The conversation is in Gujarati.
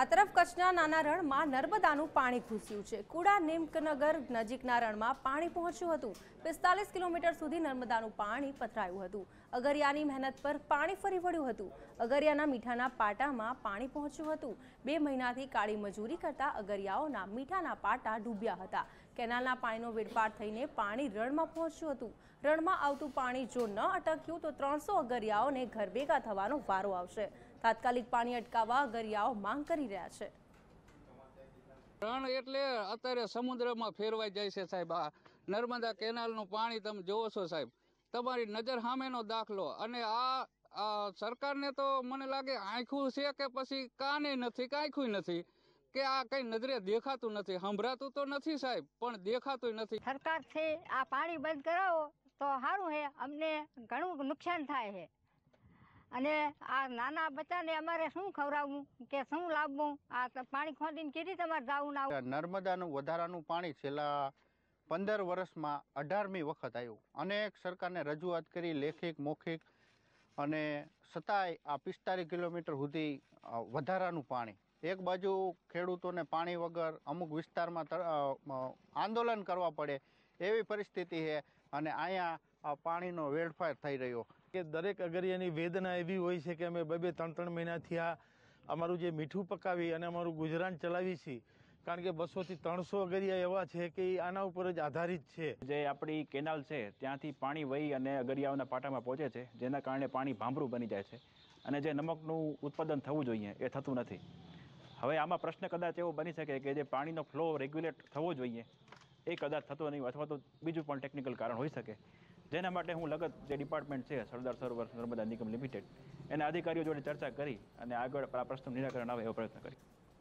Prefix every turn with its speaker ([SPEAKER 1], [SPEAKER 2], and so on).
[SPEAKER 1] આ તરફ કચ્છના નાના રણમાં નર્મદાનું પાણી ઘૂસ્યું છે કુડા નિમકનગર નજીકના રણમાં પાણી પહોંચ્યું હતું પિસ્તાલીસ કિલોમીટર સુધી નર્મદાનું પાણી પથરાયું હતું અગરિયાની મહેનત પર પાણી ફરી વળ્યું હતું અગરિયાના મીઠાના પાટામાં પાણી પહોંચ્યું હતું બે મહિનાથી કાળી મજૂરી કરતા અગરિયાઓના મીઠાના પાટા ડૂબ્યા હતા કેનાલના પાણીનો વેડફાટ થઈને પાણી રણમાં પહોંચ્યું હતું રણમાં આવતું પાણી જો ન અટક્યું તો ત્રણસો અગરિયાઓને ઘરભેગા થવાનો વારો આવશે તાત્કાલિક પાણી અટકાવવા ગરિયાઓ માંગ કરી રહ્યા છે
[SPEAKER 2] રણ એટલે અત્યારે સમુદ્રમાં ફેરવાઈ જાય છે સાહેબ આ નર્મદા કેનાલનું પાણી તમે જોવો છો સાહેબ તમારી નજર સામેનો દાખલો અને આ સરકારને તો મને લાગે આંખું છે કે પછી કાને નથી કાંખું નથી કે આ કઈ નજરે દેખાતું નથી સંભળાતું તો નથી સાહેબ પણ
[SPEAKER 3] દેખાતું નથી સરકાર છે આ પાણી બંધ કરાવો તો સારું છે અમને ઘણું નુકસાન થાય છે અને આ નાના બચ્ચાને અમારે શું ખવડાવવું કે શું લાવવું આ પાણી ખોદીને કીધી તમારે જવું ના
[SPEAKER 4] નર્મદાનું વધારાનું પાણી છેલ્લા પંદર વર્ષમાં અઢારમી વખત આવ્યું અનેક સરકારને રજૂઆત કરી લેખિક મૌખિક અને સતાય આ પિસ્તાલીસ કિલોમીટર સુધી વધારાનું પાણી એક બાજુ ખેડૂતોને પાણી વગર અમુક વિસ્તારમાં આંદોલન
[SPEAKER 5] કરવા પડે એવી પરિસ્થિતિ છે અને અહીંયા આ પાણીનો વેડફાર થઈ રહ્યો કે દરેક અગરિયાની વેદના એવી હોય છે કે અમે બે બે ત્રણ ત્રણ મહિનાથી આ અમારું જે મીઠું પકાવી અને અમારું ગુજરાન ચલાવી છીએ કારણ કે બસોથી ત્રણસો અગરિયા એવા છે કે
[SPEAKER 6] આના ઉપર જ આધારિત છે જે આપણી કેનાલ છે ત્યાંથી પાણી વહી અને અગરિયાઓના પાટામાં પહોંચે છે જેના કારણે પાણી ભાંભરું બની જાય છે અને જે નમકનું ઉત્પાદન થવું જોઈએ એ થતું નથી હવે આમાં પ્રશ્ન કદાચ એવો બની શકે કે જે પાણીનો ફ્લો રેગ્યુલેટ થવો જોઈએ એ કદાચ થતો નહીં અથવા તો બીજું પણ ટેકનિકલ કારણ હોઈ શકે જેના માટે હું લગત જે ડિપાર્ટમેન્ટ છે સરદાર સરોવર નર્મદા નિગમ લિમિટેડ એના અધિકારીઓ જોડે ચર્ચા કરી અને આગળ આ પ્રશ્નનું નિરાકરણ આવે એવો પ્રયત્ન કરી